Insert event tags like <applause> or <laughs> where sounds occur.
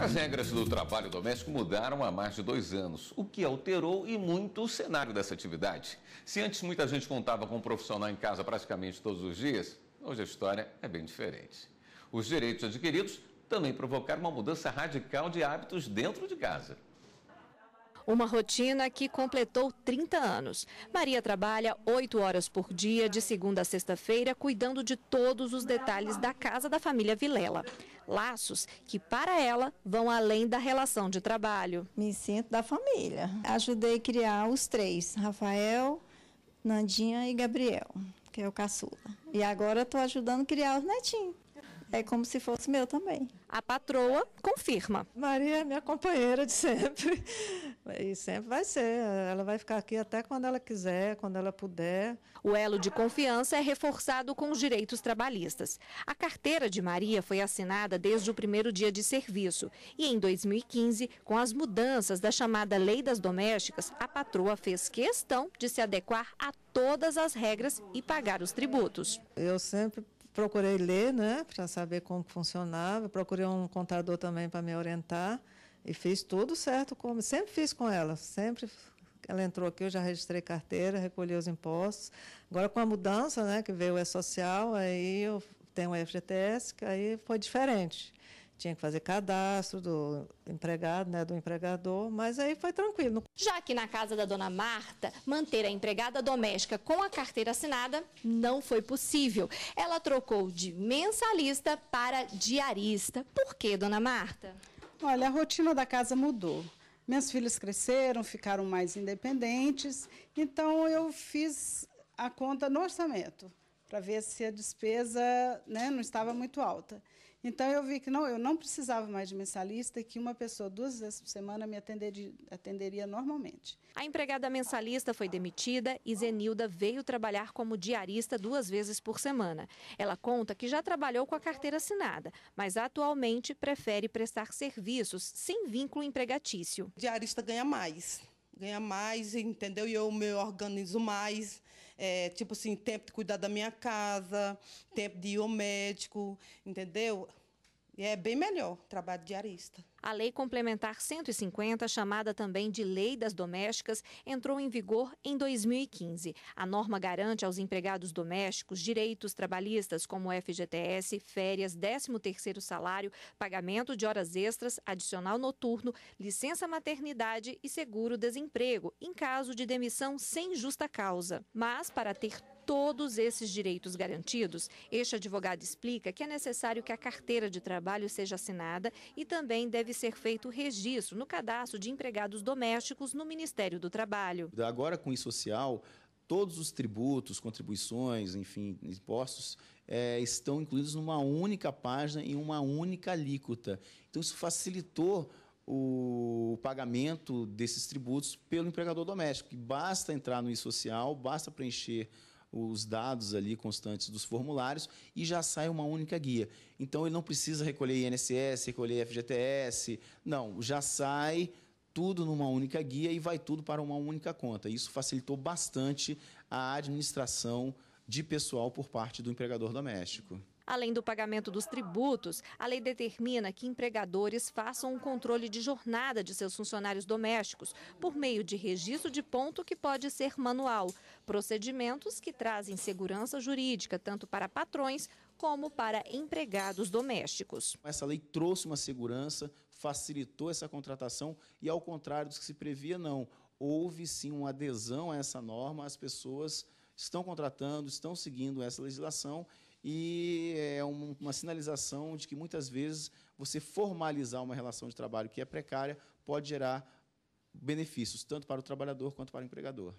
As regras do trabalho doméstico mudaram há mais de dois anos, o que alterou e muito o cenário dessa atividade. Se antes muita gente contava com um profissional em casa praticamente todos os dias, hoje a história é bem diferente. Os direitos adquiridos também provocaram uma mudança radical de hábitos dentro de casa. Uma rotina que completou 30 anos. Maria trabalha 8 horas por dia, de segunda a sexta-feira, cuidando de todos os detalhes da casa da família Vilela. Laços que, para ela, vão além da relação de trabalho. Me sinto da família. Ajudei a criar os três: Rafael, Nandinha e Gabriel, que é o caçula. E agora estou ajudando a criar os netinhos é como se fosse meu também. A patroa confirma. Maria é minha companheira de sempre. <laughs> E sempre vai ser. Ela vai ficar aqui até quando ela quiser, quando ela puder. O elo de confiança é reforçado com os direitos trabalhistas. A carteira de Maria foi assinada desde o primeiro dia de serviço. E em 2015, com as mudanças da chamada Lei das Domésticas, a patroa fez questão de se adequar a todas as regras e pagar os tributos. Eu sempre procurei ler, né, para saber como funcionava, procurei um contador também para me orientar e fiz tudo certo como sempre fiz com ela, sempre ela entrou aqui, eu já registrei carteira, recolhi os impostos. Agora com a mudança, né, que veio o E-social, aí eu tenho o FGTS, que aí foi diferente tinha que fazer cadastro do empregado, né, do empregador, mas aí foi tranquilo. Já que na casa da dona Marta, manter a empregada doméstica com a carteira assinada não foi possível. Ela trocou de mensalista para diarista. Por que, dona Marta? Olha, a rotina da casa mudou. Meus filhos cresceram, ficaram mais independentes, então eu fiz a conta no orçamento para ver se a despesa né, não estava muito alta. Então eu vi que não, eu não precisava mais de mensalista e que uma pessoa duas vezes por semana me atenderia, atenderia normalmente. A empregada mensalista foi demitida e Zenilda veio trabalhar como diarista duas vezes por semana. Ela conta que já trabalhou com a carteira assinada, mas atualmente prefere prestar serviços sem vínculo empregatício. Diarista ganha mais, ganha mais, entendeu? E eu me organizo mais é, tipo assim, tempo de cuidar da minha casa, tempo de ir ao médico, entendeu? E é bem melhor o trabalho diarista. A Lei Complementar 150, chamada também de Lei das Domésticas, entrou em vigor em 2015. A norma garante aos empregados domésticos direitos trabalhistas como FGTS, férias, 13º salário, pagamento de horas extras, adicional noturno, licença maternidade e seguro-desemprego, em caso de demissão sem justa causa. Mas, para ter todos esses direitos garantidos, este advogado explica que é necessário que a carteira de trabalho seja assinada e também deve ser feito o registro no cadastro de empregados domésticos no Ministério do Trabalho. Agora, com o social, todos os tributos, contribuições, enfim, impostos, é, estão incluídos numa única página e uma única alíquota. Então, isso facilitou o pagamento desses tributos pelo empregador doméstico. Basta entrar no e-social, basta preencher os dados ali constantes dos formulários e já sai uma única guia. Então ele não precisa recolher INSS, recolher FGTS, não, já sai tudo numa única guia e vai tudo para uma única conta. Isso facilitou bastante a administração de pessoal por parte do empregador doméstico. Além do pagamento dos tributos, a lei determina que empregadores façam um controle de jornada de seus funcionários domésticos por meio de registro de ponto que pode ser manual. Procedimentos que trazem segurança jurídica tanto para patrões como para empregados domésticos. Então, essa lei trouxe uma segurança, facilitou essa contratação e, ao contrário do que se previa, não. Houve sim uma adesão a essa norma, as pessoas estão contratando, estão seguindo essa legislação e é uma sinalização de que muitas vezes você formalizar uma relação de trabalho que é precária pode gerar benefícios tanto para o trabalhador quanto para o empregador.